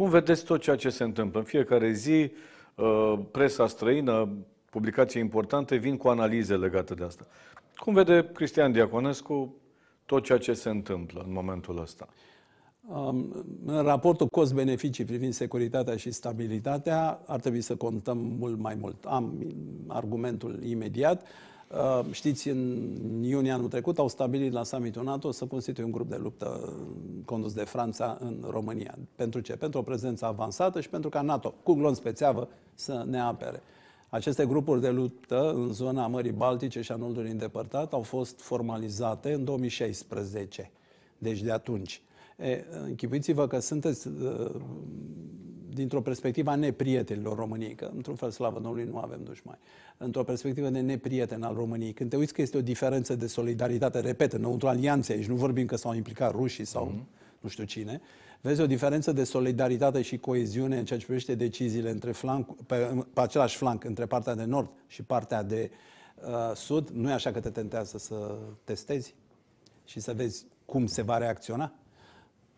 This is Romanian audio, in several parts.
Cum vedeți tot ceea ce se întâmplă? În fiecare zi, uh, presa străină, publicații importante vin cu analize legate de asta. Cum vede Cristian Diaconescu tot ceea ce se întâmplă în momentul ăsta? Um, în raportul cost-beneficii privind securitatea și stabilitatea ar trebui să contăm mult mai mult. Am argumentul imediat. Uh, știți, în iunie anul trecut au stabilit la summitul NATO să constituie un grup de luptă uh, condus de Franța în România. Pentru ce? Pentru o prezență avansată și pentru ca NATO, cu glon pe țeavă, să ne apere. Aceste grupuri de luptă în zona Mării Baltice și a Nordului Îndepărtat au fost formalizate în 2016. Deci de atunci. E, închipuiți-vă că sunteți uh, dintr-o perspectivă a neprietenilor României, că într-un fel, slavă Domnului, nu avem dușmani, într-o perspectivă de neprieten al României, când te uiți că este o diferență de solidaritate, repet, înăuntru alianței, aici nu vorbim că s-au implicat rușii sau mm-hmm. nu știu cine, vezi o diferență de solidaritate și coeziune în ceea ce privește deciziile între flanc, pe, pe același flanc, între partea de nord și partea de uh, sud, nu e așa că te tentează să testezi și să vezi cum se va reacționa?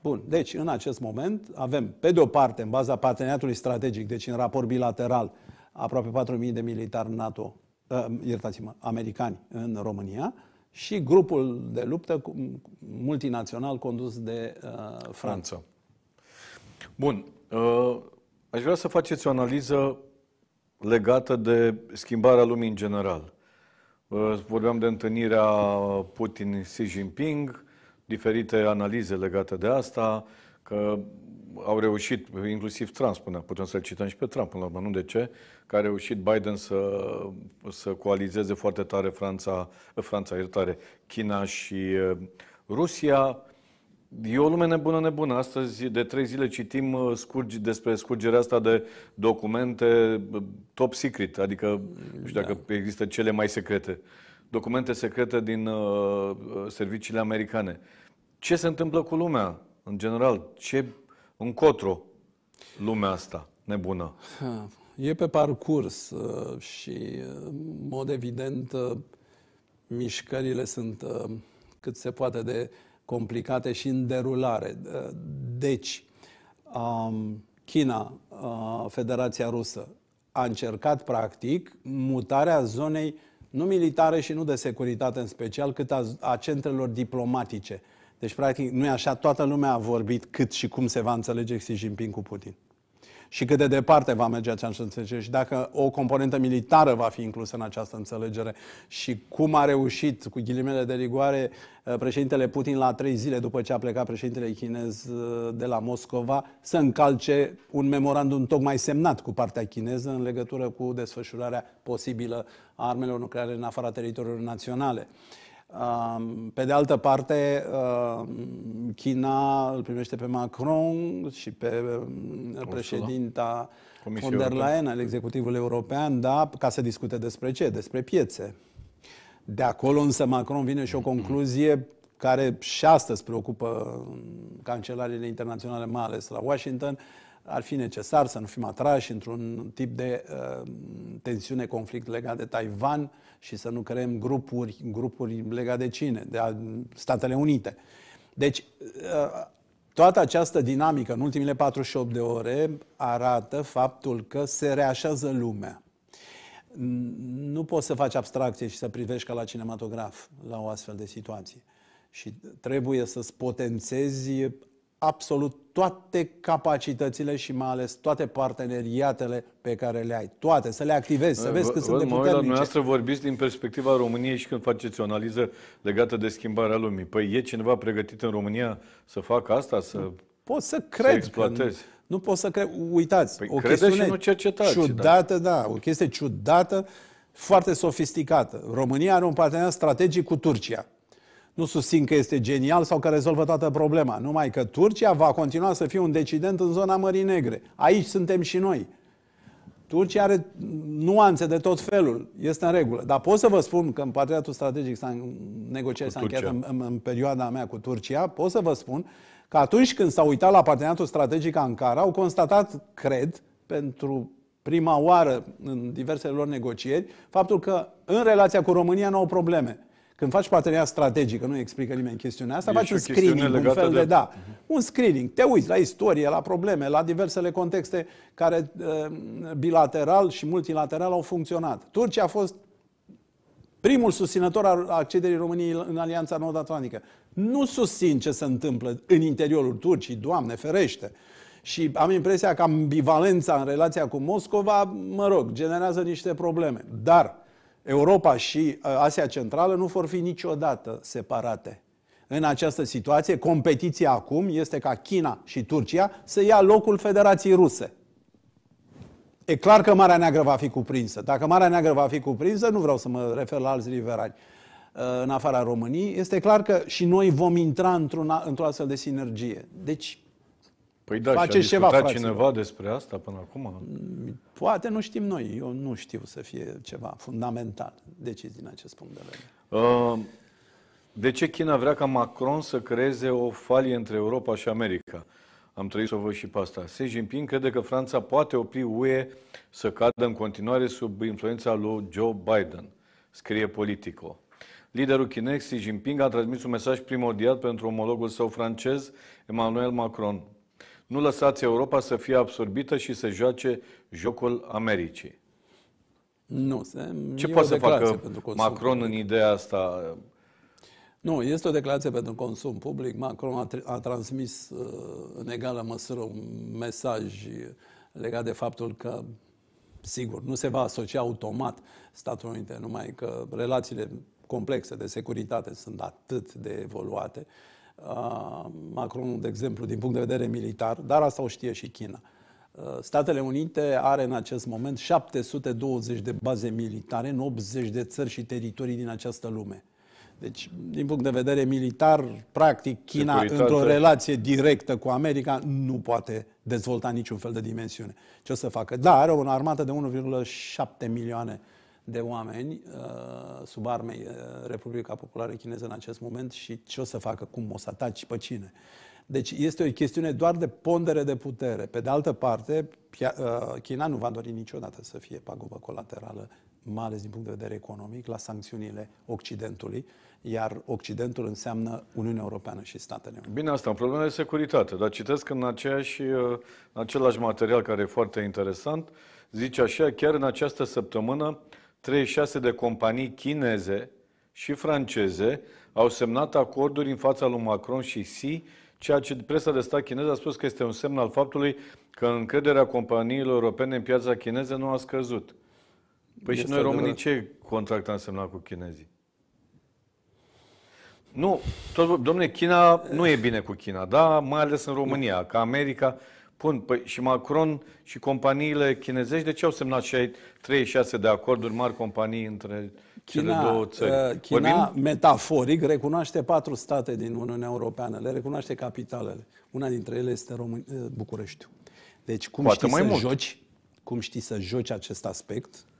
Bun, deci în acest moment avem, pe de o parte, în baza parteneriatului strategic, deci în raport bilateral, aproape 4.000 de militari NATO, uh, iertați-mă, americani în România și grupul de luptă multinațional condus de uh, Franța. Bun, uh, aș vrea să faceți o analiză legată de schimbarea lumii în general. Uh, vorbeam de întâlnirea Putin-Xi Jinping, diferite analize legate de asta, că au reușit, inclusiv Trump spunea, putem să-l cităm și pe Trump până la urmă, nu de ce, că a reușit Biden să, să coalizeze foarte tare Franța, Franța, iertare, China și uh, Rusia. E o lume nebună, nebună. Astăzi, de trei zile, citim uh, scurgi, despre scurgerea asta de documente uh, top secret, adică, nu știu da. dacă există cele mai secrete documente secrete din uh, uh, serviciile americane. Ce se întâmplă cu lumea, în general? Ce încotro lumea asta nebună? E pe parcurs uh, și, uh, în mod evident, uh, mișcările sunt uh, cât se poate de complicate și în derulare. Uh, deci, um, China, Federația Rusă, a încercat, practic, mutarea zonei nu militare și nu de securitate în special, cât a, a centrelor diplomatice. Deci, practic, nu e așa, toată lumea a vorbit cât și cum se va înțelege Xi Jinping cu Putin și cât de departe va merge această înțelegere și dacă o componentă militară va fi inclusă în această înțelegere și cum a reușit, cu ghilimele de rigoare, uh, președintele Putin la trei zile după ce a plecat președintele chinez uh, de la Moscova să încalce un memorandum tocmai semnat cu partea chineză în legătură cu desfășurarea posibilă a armelor nucleare în afara teritoriului naționale. Pe de altă parte, China îl primește pe Macron și pe Ursula. președinta Comisia von der Leyen al executivului european, da, ca să discute despre ce? Despre piețe. De acolo însă Macron vine și o concluzie care și astăzi preocupă um, cancelariile internaționale, mai ales la Washington, ar fi necesar să nu fim atrași într-un tip de uh, tensiune, conflict legat de Taiwan și să nu creăm grupuri, grupuri legate de cine? De Statele Unite. Deci, uh, toată această dinamică în ultimile 48 de ore arată faptul că se reașează lumea. Nu poți să faci abstracție și să privești ca la cinematograf la o astfel de situație. Și trebuie să-ți potențezi absolut toate capacitățile și mai ales toate parteneriatele pe care le ai. Toate, să le activezi, să eh, vezi cât sunt de puternice. noastră vorbiți din perspectiva României și când faceți o analiză legată de schimbarea lumii. Păi e cineva pregătit în România să facă asta? Să, Poți să cred. Să Că nu, nu pot să cred. Uitați, păi o chestiune și nu cercetați, ciudată, da. da, o chestie ciudată, foarte sofisticată. România are un parteneriat strategic cu Turcia nu susțin că este genial sau că rezolvă toată problema, numai că Turcia va continua să fie un decident în zona Mării Negre. Aici suntem și noi. Turcia are nuanțe de tot felul, este în regulă. Dar pot să vă spun că în Patriatul strategic s-a negociat, s-a încheiat în, în, în perioada mea cu Turcia, pot să vă spun că atunci când s-au uitat la parteneriatul strategic Ankara, au constatat, cred, pentru prima oară în diversele lor negocieri, faptul că în relația cu România nu au probleme. Când faci parteneria strategică, nu explică nimeni chestiunea asta, e faci un screening, un fel de, de da, uh-huh. un screening. Te uiți la istorie, la probleme, la diversele contexte care uh, bilateral și multilateral au funcționat. Turcia a fost primul susținător al accederii României în Alianța Nord-Atlantică. Nu susțin ce se întâmplă în interiorul Turcii, Doamne ferește. Și am impresia că ambivalența în relația cu Moscova, mă rog, generează niște probleme. Dar Europa și uh, Asia Centrală nu vor fi niciodată separate. În această situație, competiția acum este ca China și Turcia să ia locul Federației Ruse. E clar că Marea Neagră va fi cuprinsă. Dacă Marea Neagră va fi cuprinsă, nu vreau să mă refer la alți riverani uh, în afara României, este clar că și noi vom intra într într-o astfel de sinergie. Deci, Păi da, face și ceva, fraților. cineva despre asta până acum? Poate nu știm noi. Eu nu știu să fie ceva fundamental decizii din acest punct de vedere. Uh, de ce China vrea ca Macron să creeze o falie între Europa și America? Am trăit să o văd și pe asta. Xi Jinping crede că Franța poate opri UE să cadă în continuare sub influența lui Joe Biden, scrie Politico. Liderul chinez Xi Jinping a transmis un mesaj primordial pentru omologul său francez, Emmanuel Macron. Nu lăsați Europa să fie absorbită și să joace jocul Americii. Nu. Se, Ce poate să facă Macron public. în ideea asta? Nu, este o declarație pentru consum public. Macron a, tr- a transmis uh, în egală măsură un mesaj legat de faptul că, sigur, nu se va asocia automat Statul Unite, numai că relațiile complexe de securitate sunt atât de evoluate Uh, Macron, de exemplu, din punct de vedere militar, dar asta o știe și China. Uh, Statele Unite are în acest moment 720 de baze militare în 80 de țări și teritorii din această lume. Deci, din punct de vedere militar, practic China, Securitate. într-o relație directă cu America, nu poate dezvolta niciun fel de dimensiune. Ce o să facă? Da, are o armată de 1,7 milioane de oameni uh, sub armei uh, Republica Populară Chineză în acest moment și ce o să facă, cum o să ataci pe cine. Deci este o chestiune doar de pondere de putere. Pe de altă parte, uh, China nu va dori niciodată să fie pagubă colaterală, mai ales din punct de vedere economic, la sancțiunile Occidentului, iar Occidentul înseamnă Uniunea Europeană și Statele Unite. Bine, asta un problema de securitate, dar citesc în, aceeași, în același material care e foarte interesant, zice așa, chiar în această săptămână, 36 de companii chineze și franceze au semnat acorduri în fața lui Macron și Xi, ceea ce presa de stat chineză a spus că este un semn al faptului că încrederea companiilor europene în piața chineză nu a scăzut. Păi este și noi românii ce contract am semnat cu chinezii? Nu, domnule, China nu e bine cu China, da, mai ales în România, ca America Bun, păi și Macron și companiile chinezești, de ce au semnat și 36 de acorduri mari companii între China, cele două uh, țări? China, Vorbim? metaforic, recunoaște patru state din Uniunea Europeană, le recunoaște capitalele. Una dintre ele este Român... Uh, București. Deci cum Poate știi mai să mult. joci, cum știi să joci acest aspect,